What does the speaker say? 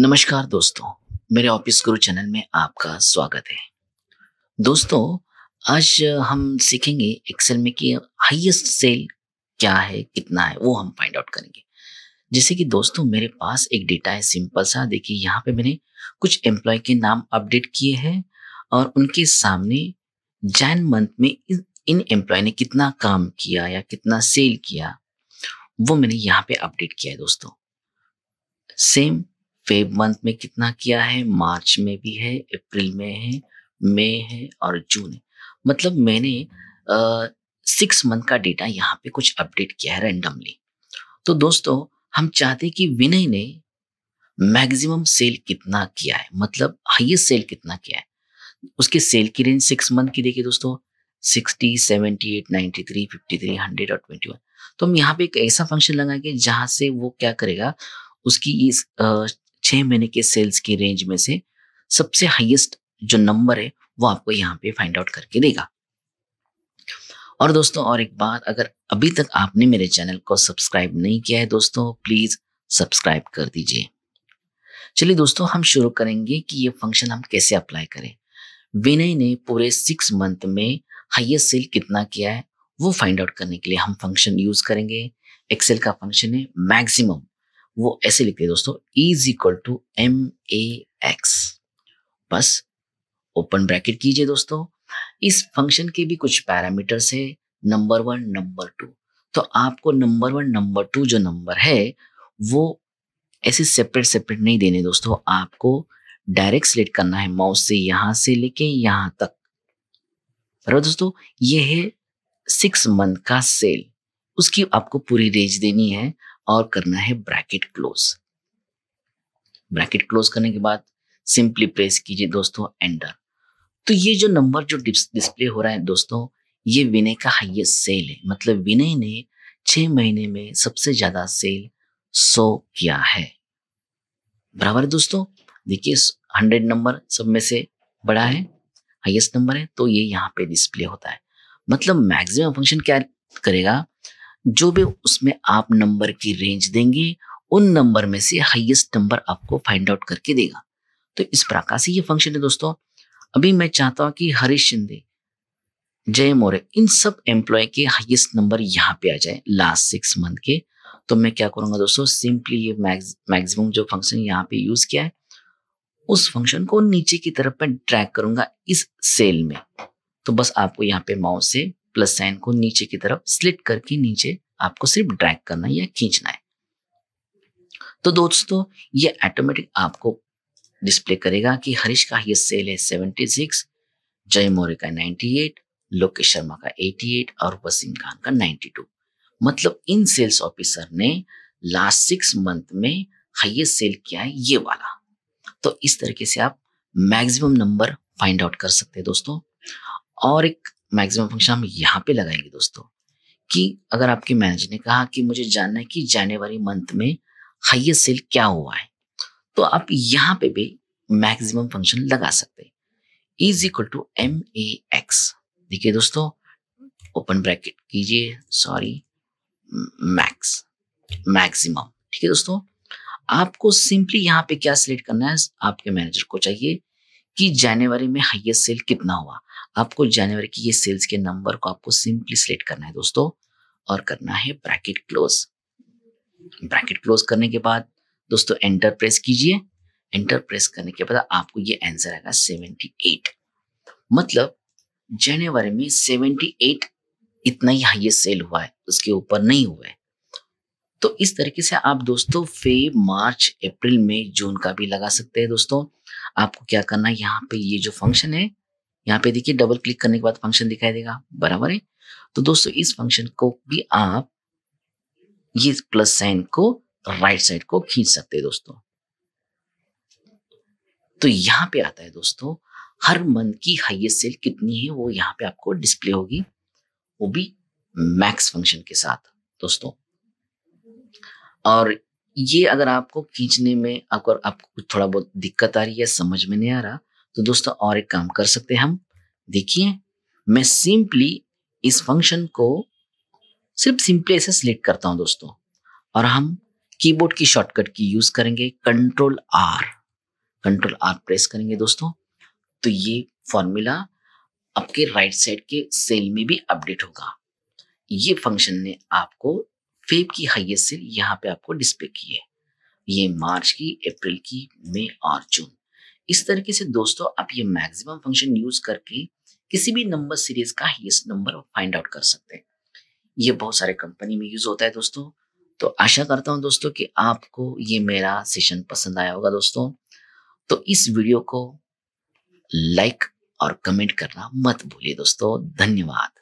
नमस्कार दोस्तों मेरे ऑफिस गुरु चैनल में आपका स्वागत है दोस्तों आज हम सीखेंगे एक्सेल में कि हाईएस्ट सेल क्या है कितना है वो हम फाइंड आउट करेंगे जैसे कि दोस्तों मेरे पास एक डेटा है सिंपल सा देखिए यहाँ पे मैंने कुछ एम्प्लॉय के नाम अपडेट किए हैं और उनके सामने जैन मंथ में इन एम्प्लॉय ने कितना काम किया या कितना सेल किया वो मैंने यहाँ पे अपडेट किया है दोस्तों सेम फेब मंथ में कितना किया है मार्च में भी है अप्रैल में है मई है और जून है मतलब मैंने सिक्स मंथ का डेटा यहाँ पे कुछ अपडेट किया है रैंडमली तो दोस्तों हम चाहते कि विनय ने मैक्सिमम सेल कितना किया है मतलब हाईएस्ट सेल कितना किया है उसके सेल की रेंज सिक्स मंथ की देखिए दोस्तों sixty seventy eight ninety three fifty three hundred और ट्वेंटी वन तो हम यहाँ पे एक ऐसा फंक्शन लगाएंगे जहां से वो क्या करेगा उसकी इस छः महीने के सेल्स की रेंज में से सबसे हाईएस्ट जो नंबर है वो आपको यहाँ पे फाइंड आउट करके देगा और दोस्तों और एक बात अगर अभी तक आपने मेरे चैनल को सब्सक्राइब नहीं किया है दोस्तों प्लीज़ सब्सक्राइब कर दीजिए चलिए दोस्तों हम शुरू करेंगे कि ये फंक्शन हम कैसे अप्लाई करें विनय ने पूरे सिक्स मंथ में हाइएस्ट सेल कितना किया है वो फाइंड आउट करने के लिए हम फंक्शन यूज़ करेंगे एक्सेल का फंक्शन है मैक्सिमम वो ऐसे लिखते हैं दोस्तों is equal to M A X बस ओपन ब्रैकेट कीजिए दोस्तों इस फंक्शन के भी कुछ पैरामीटर्स है नंबर वन नंबर टू तो आपको नंबर वन नंबर टू जो नंबर है वो ऐसे सेपरेट सेपरेट नहीं देने दोस्तों आपको डायरेक्ट सिलेक्ट करना है माउस से यहां से लेके यहां तक दोस्तों ये है सिक्स मंथ का सेल उसकी आपको पूरी रेंज देनी है और करना है ब्रैकेट क्लोज ब्रैकेट क्लोज करने के बाद सिंपली प्रेस कीजिए दोस्तों एंटर तो ये जो नंबर जो डिस्प्ले हो रहा है दोस्तों ये विनय का हाईएस्ट सेल है मतलब विनय ने छह महीने में सबसे ज़्यादा सेल सौ किया है बराबर दोस्तों देखिए हंड्रेड नंबर सब में से बड़ा है हाईएस्ट नंबर है तो ये यहाँ पे डिस्प्ले होता है मतलब मैक्सिमम फंक्शन क्या करेगा जो भी उसमें आप नंबर की रेंज देंगे उन नंबर में से हाईएस्ट नंबर आपको फाइंड आउट करके देगा तो इस प्रकार से ये फंक्शन है दोस्तों अभी मैं चाहता हूं कि हरीश शिंदे जय मोरे इन सब एम्प्लॉय के हाईएस्ट नंबर यहाँ पे आ जाए लास्ट सिक्स मंथ के तो मैं क्या करूंगा दोस्तों सिंपली ये मैक्सिमम जो फंक्शन यहाँ पे यूज किया है उस फंक्शन को नीचे की तरफ मैं ड्रैग करूंगा इस सेल में तो बस आपको यहाँ पे माउस से प्लस साइन को नीचे की तरफ स्लिट करके नीचे आपको सिर्फ ड्रैग करना है या खींचना है तो दोस्तों ये ऑटोमेटिक आपको डिस्प्ले करेगा कि हरीश का ये सेल है सेवेंटी सिक्स जय मौर्य का एट लोकेश शर्मा का एटी एट और वसीम खान का टू मतलब इन सेल्स ऑफिसर ने लास्ट सिक्स मंथ में हाईएस्ट सेल किया है ये वाला तो इस तरीके से आप मैक्सिमम नंबर फाइंड आउट कर सकते हैं दोस्तों और एक मैक्सिमम फंक्शन हम यहाँ पे लगाएंगे दोस्तों कि अगर आपके मैनेजर ने कहा कि मुझे जानना है कि जनवरी मंथ में हाइएस्ट सेल क्या हुआ है तो आप यहाँ पे भी मैक्सिमम फंक्शन लगा सकते is equal to M A X देखिए दोस्तों ओपन ब्रैकेट कीजिए सॉरी मैक्स मैक्सिमम ठीक है दोस्तों आपको सिंपली यहाँ पे क्या सिलेक्ट करना है आपके मैनेजर को चाहिए कि जनवरी में हाइएस्ट सेल कितना हुआ आपको जनवरी की ये सेल्स के नंबर को आपको सिंपली सिलेक्ट करना है दोस्तों और करना है ब्रैकेट क्लोज ब्रैकेट क्लोज करने के बाद दोस्तों एंटर प्रेस कीजिए एंटर प्रेस करने के बाद आपको ये आंसर आएगा 78 मतलब जनवरी में 78 इतना ही हाइएस्ट सेल हुआ है उसके ऊपर नहीं हुआ है तो इस तरीके से आप दोस्तों फेब मार्च अप्रैल में जून का भी लगा सकते हैं दोस्तों आपको क्या करना है यहाँ पे ये जो फंक्शन है यहाँ पे देखिए डबल क्लिक करने के बाद फंक्शन दिखाई देगा बराबर है तो दोस्तों इस फंक्शन को भी आप ये प्लस साइन को राइट साइड को खींच सकते हैं दोस्तों तो यहां पे आता है दोस्तों हर मंथ की हाइएस्ट सेल कितनी है वो यहाँ पे आपको डिस्प्ले होगी वो भी मैक्स फंक्शन के साथ दोस्तों और ये अगर आपको खींचने में अगर आपको कुछ थोड़ा बहुत दिक्कत आ रही है समझ में नहीं आ रहा तो दोस्तों और एक काम कर सकते हैं हम देखिए मैं सिंपली इस फंक्शन को सिर्फ सिंपली ऐसे सिलेक्ट करता हूं दोस्तों और हम कीबोर्ड की शॉर्टकट की यूज करेंगे control R control R press करेंगे दोस्तों तो ये फॉर्मूला आपके राइट साइड के सेल में भी अपडेट होगा ये फंक्शन ने आपको फेब की हाइएस्ट सेल यहाँ पे आपको डिस्प्ले की है ये मार्च की अप्रैल की मई और जून इस तरीके से दोस्तों आप ये मैक्सिमम फंक्शन यूज करके किसी भी नंबर सीरीज का हाइएस्ट नंबर फाइंड आउट कर सकते हैं ये बहुत सारे कंपनी में यूज होता है दोस्तों तो आशा करता हूँ दोस्तों कि आपको ये मेरा सेशन पसंद आया होगा दोस्तों तो इस वीडियो को लाइक और कमेंट करना मत भूलिए दोस्तों धन्यवाद